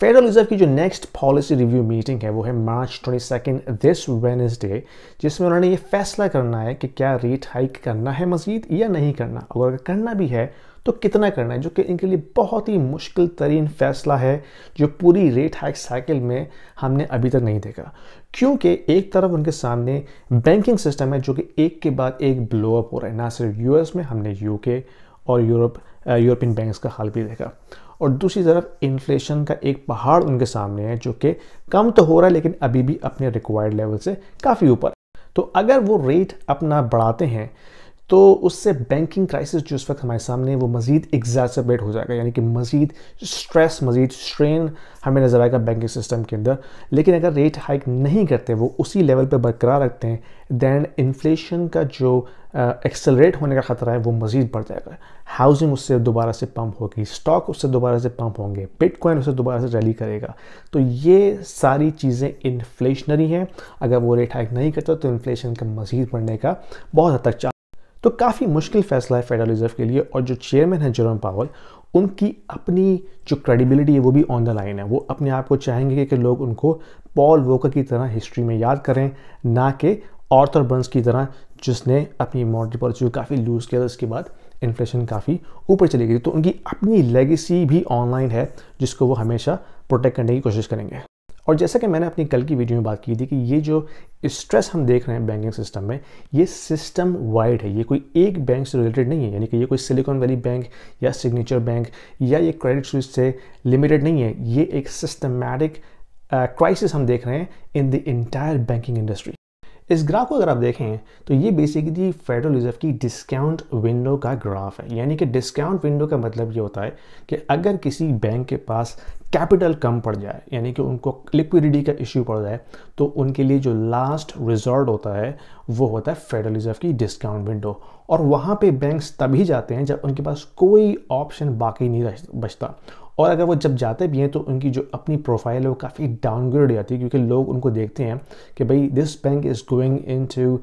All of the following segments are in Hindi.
फेडरल रिजर्व की जो नेक्स्ट पॉलिसी रिव्यू मीटिंग है वो है March twenty second this Wednesday जिसमें उन्होंने ये फैसला करना है कि क्या रेट हाइक करना है मजीद या नहीं करना और अगर करना भी है तो कितना करना है जो कि इनके लिए बहुत ही मुश्किल तरीन फैसला है जो पूरी रेट हाइक साइकिल में हमने अभी तक नहीं देखा क्योंकि एक तरफ उनके सामने बैंकिंग सिस्टम है जो कि एक के बाद एक ब्लोअप हो रहा है ना सिर्फ यूएस में हमने यूके और यूरोप यूरोपियन बैंक्स का हाल भी देखा और दूसरी तरफ इन्फ्लेशन का एक पहाड़ उनके सामने है जो कि कम तो हो रहा है लेकिन अभी भी अपने रिक्वायर्ड लेवल से काफ़ी ऊपर तो अगर वो रेट अपना बढ़ाते हैं तो उससे बैंकिंग क्राइसिस जो इस वक्त हमारे सामने है वो मज़ीद एग्जैसबेट हो जाएगा यानी कि मज़ीद स्ट्रेस मज़ीद स्ट्रेन हमें नज़र आएगा बैंकिंग सिस्टम के अंदर लेकिन अगर रेट हाइक नहीं करते वो उसी लेवल पर बरकरार रखते हैं दैन इन्फ्लेशन का जो एक्सेलरेट होने का ख़तरा है वो मज़ीद बढ़ जाएगा हाउसिंग उससे दोबारा से पंप होगी स्टॉक उससे दोबारा से पंप होंगे बिटकॉइन उससे दोबारा से रैली करेगा तो ये सारी चीज़ें इन्फ्लेशनरी हैं अगर वो रेट हाइक नहीं करता तो इन्फ्लेशन का मजीद बढ़ने का बहुत हद तक तो काफ़ी मुश्किल फैसला है फेडरल रिजर्व के लिए और जो चेयरमैन है जरम पावल उनकी अपनी जो क्रेडिबिलिटी है वो भी ऑन द लाइन है वो अपने आप को चाहेंगे कि लोग उनको पॉल वोकर की तरह हिस्ट्री में याद करें ना कि ऑर्थर बर्न्स की तरह जिसने अपनी मॉनिटरी पॉलिसी को काफ़ी लूज़ किया था उसके बाद इन्फ्लेशन काफ़ी ऊपर चली गई तो उनकी अपनी लेगेसी भी ऑनलाइन है जिसको वो हमेशा प्रोटेक्ट करने की कोशिश करेंगे और जैसा कि मैंने अपनी कल की वीडियो में बात की थी कि ये जो स्ट्रेस हम देख रहे हैं बैंकिंग सिस्टम में ये सिस्टम वाइड है ये कोई एक बैंक से रिलेटेड नहीं है यानी कि ये कोई सिलिकॉन वैली बैंक या सिग्नेचर बैंक या ये क्रेडिट स्विच से लिमिटेड नहीं है ये एक सिस्टमैटिक क्राइसिस uh, हम देख रहे हैं in the entire banking industry इस ग्राफ को अगर आप देखें तो ये बेसिकली फेडरल रिजर्व की डिस्काउंट विंडो का ग्राफ है यानी कि डिस्काउंट विंडो का मतलब ये होता है कि अगर किसी बैंक के पास कैपिटल कम पड़ जाए यानी कि उनको लिक्विडिटी का इश्यू पड़ जाए तो उनके लिए जो लास्ट रिजॉर्ट होता है वो होता है फेडरल रिजर्व की डिस्काउंट विंडो और वहाँ पे बैंक्स तभी जाते हैं जब उनके पास कोई ऑप्शन बाकी नहीं बचता और अगर वो जब जाते भी हैं तो उनकी जो अपनी प्रोफाइल है वो काफ़ी डाउनग्रेड जाती है क्योंकि लोग उनको देखते हैं कि भाई this bank is going into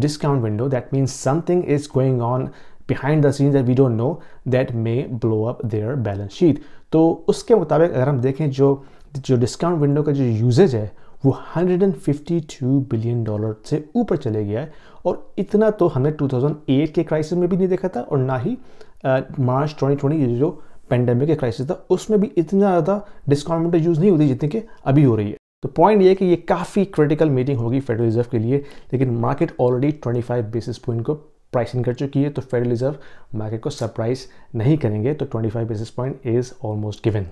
discount window that means something is going on behind the scenes we don't know that may blow up their balance sheet तो उसके मुताबिक अगर हम देखें जो जो डिस्काउंट विंडो का जो यूजेज है वो 152 बिलियन डॉलर से ऊपर चले गया है और इतना तो हमने 2008 के क्राइसिस में भी नहीं देखा था और ना ही मार्च uh, 2020 जो पेंडेमिक क्राइसिस था उसमें भी इतना ज़्यादा डिस्काउंट यूज़ नहीं होती जितनी कि अभी हो रही है तो पॉइंट ये कि ये काफ़ी क्रिटिकल मीटिंग होगी फेडरल रिजर्व के लिए लेकिन मार्केट ऑलरेडी 25 बेसिस पॉइंट को प्राइसिंग कर चुकी है तो फेडरल रिजर्व मार्केट को सरप्राइज नहीं करेंगे तो 25 basis point is almost given